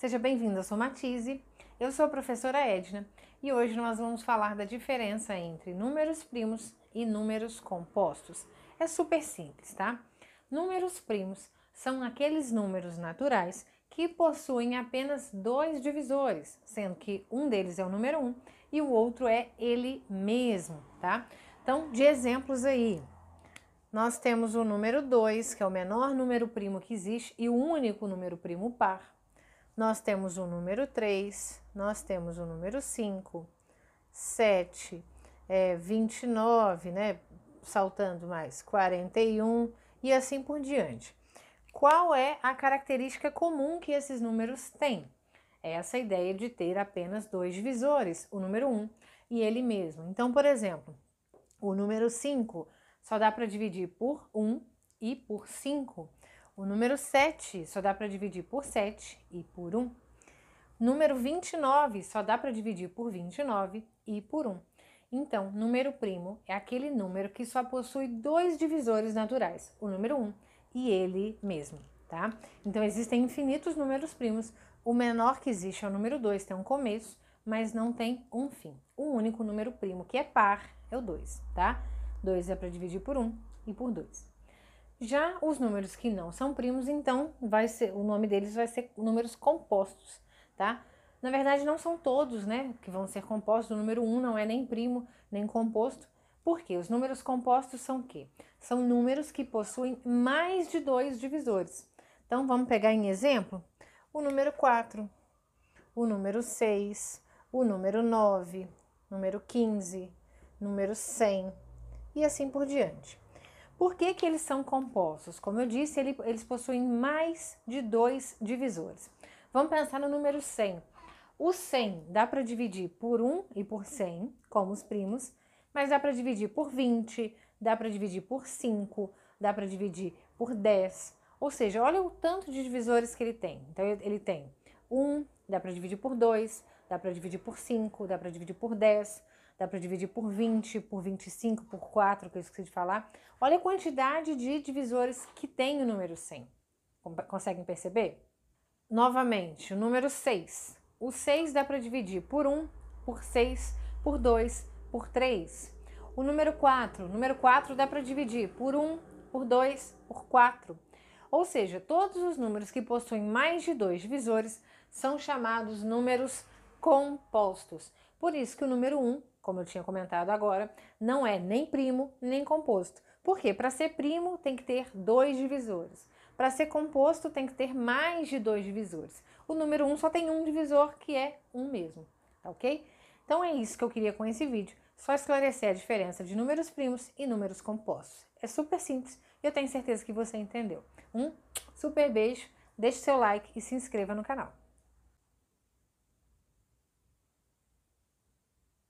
Seja bem-vindo, eu sou Matise, eu sou a professora Edna e hoje nós vamos falar da diferença entre números primos e números compostos. É super simples, tá? Números primos são aqueles números naturais que possuem apenas dois divisores, sendo que um deles é o número 1 um, e o outro é ele mesmo, tá? Então, de exemplos aí, nós temos o número 2, que é o menor número primo que existe e o único número primo par nós temos o número 3, nós temos o número 5, 7, é, 29, né? Saltando mais, 41 e assim por diante. Qual é a característica comum que esses números têm? É essa ideia de ter apenas dois divisores, o número 1 e ele mesmo. Então, por exemplo, o número 5 só dá para dividir por 1 e por 5. O número 7 só dá para dividir por 7 e por 1. Número 29 só dá para dividir por 29 e por 1. Então, número primo é aquele número que só possui dois divisores naturais, o número 1 e ele mesmo, tá? Então, existem infinitos números primos. O menor que existe é o número 2, tem um começo, mas não tem um fim. O único número primo que é par é o 2, tá? 2 é para dividir por 1 e por 2. Já os números que não são primos, então vai ser o nome deles vai ser números compostos, tá? Na verdade, não são todos, né, que vão ser compostos. O número 1 um não é nem primo, nem composto. Por quê? Os números compostos são o quê? São números que possuem mais de dois divisores. Então, vamos pegar em exemplo o número 4, o número 6, o número 9, número 15, número 100 e assim por diante. Por que, que eles são compostos? Como eu disse, ele, eles possuem mais de dois divisores. Vamos pensar no número 100. O 100 dá para dividir por 1 e por 100, como os primos, mas dá para dividir por 20, dá para dividir por 5, dá para dividir por 10. Ou seja, olha o tanto de divisores que ele tem. Então, ele tem 1, dá para dividir por 2, dá para dividir por 5, dá para dividir por 10 dá para dividir por 20, por 25, por 4, que eu esqueci de falar. Olha a quantidade de divisores que tem o número 100. Conseguem perceber? Novamente, o número 6. O 6 dá para dividir por 1, por 6, por 2, por 3. O número 4, o número 4 dá para dividir por 1, por 2, por 4. Ou seja, todos os números que possuem mais de dois divisores são chamados números compostos. Por isso que o número 1, um, como eu tinha comentado agora, não é nem primo nem composto. Porque para ser primo tem que ter dois divisores. Para ser composto tem que ter mais de dois divisores. O número 1 um só tem um divisor, que é um mesmo, tá ok? Então é isso que eu queria com esse vídeo. Só esclarecer a diferença de números primos e números compostos. É super simples e eu tenho certeza que você entendeu. Um super beijo, deixe seu like e se inscreva no canal.